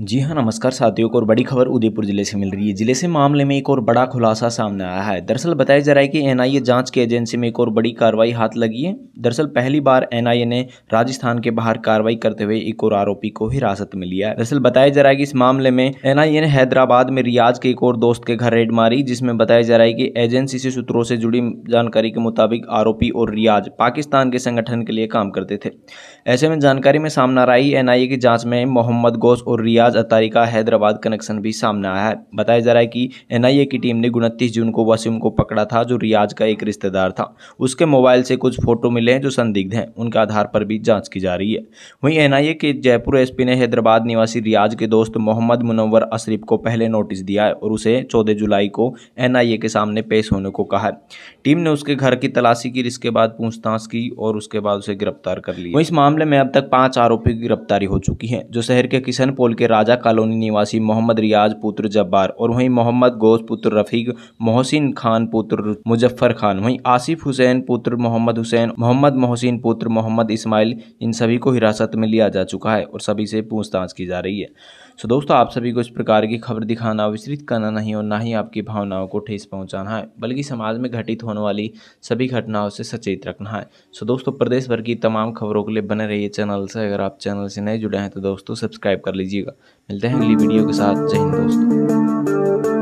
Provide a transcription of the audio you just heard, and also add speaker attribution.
Speaker 1: जी हाँ नमस्कार साथियों को और बड़ी खबर उदयपुर जिले से मिल रही है जिले से मामले में एक और बड़ा खुलासा सामने आया है दरअसल बताया जा रहा है कि एनआईए जांच की एजेंसी में एक और बड़ी कार्रवाई हाथ लगी है दरअसल पहली बार एनआईए ने राजस्थान के बाहर कार्रवाई करते हुए एक और आरोपी को हिरासत में लिया है दरअसल बताया जा रहा है कि इस मामले में एनआईए ने हैदराबाद में रियाज के एक और दोस्त के घर रेड मारी जिसमें बताया जा रहा है कि एजेंसी से सूत्रों से जुड़ी जानकारी के मुताबिक आरोपी और रियाज पाकिस्तान के संगठन के लिए काम करते थे ऐसे में जानकारी में सामने रहा है एनआईए की जाँच में मोहम्मद गोस और रियाज रियाज अतारी का हैदराबाद कनेक्शन भी सामने आया है बताया जा रहा है कि एनआईए की टीम ने उनतीस जून को वसीम को पकड़ा था जो रियाज का एक रिश्तेदार था उसके मोबाइल से कुछ फोटो मिले हैं जो संदिग्ध हैं उनके आधार पर भी जाँच की जा रही है वहीं एनआईए के जयपुर एस ने हैदराबाद निवासी रियाज के दोस्त मोहम्मद मुनवर अशरीफ को पहले नोटिस दिया है और उसे चौदह जुलाई को एन के सामने पेश होने को कहा टीम ने उसके घर की तलाशी की इसके बाद पूछताछ की और उसके बाद उसे गिरफ्तार कर लिया इस मामले में अब तक पांच आरोपी की गिरफ्तारी हो चुकी है जो शहर के किशन पोल के राजा कॉलोनी निवासी मोहम्मद रियाज पुत्र जब्बार और वहीं मोहम्मद गोस पुत्र रफीक मोहसिन खान पुत्र मुजफ्फर खान वहीं आसिफ हुसैन पुत्र मोहम्मद हुसैन मोहम्मद मोहसिन पुत्र मोहम्मद इस्माइल इन सभी को हिरासत में लिया जा चुका है और सभी से पूछताछ की जा रही है सो दोस्तों आप सभी को इस प्रकार की खबर दिखाना विस्तृत करना नहीं और ना ही आपकी भावनाओं को ठेस पहुंचाना है बल्कि समाज में घटित होने वाली सभी घटनाओं से सचेत रखना है सो दोस्तों प्रदेश भर की तमाम खबरों के लिए बने रहिए चैनल से अगर आप चैनल से नए जुड़े हैं तो दोस्तों सब्सक्राइब कर लीजिएगा मिलते हैं अगली वीडियो के साथ जय हिंद दोस्तों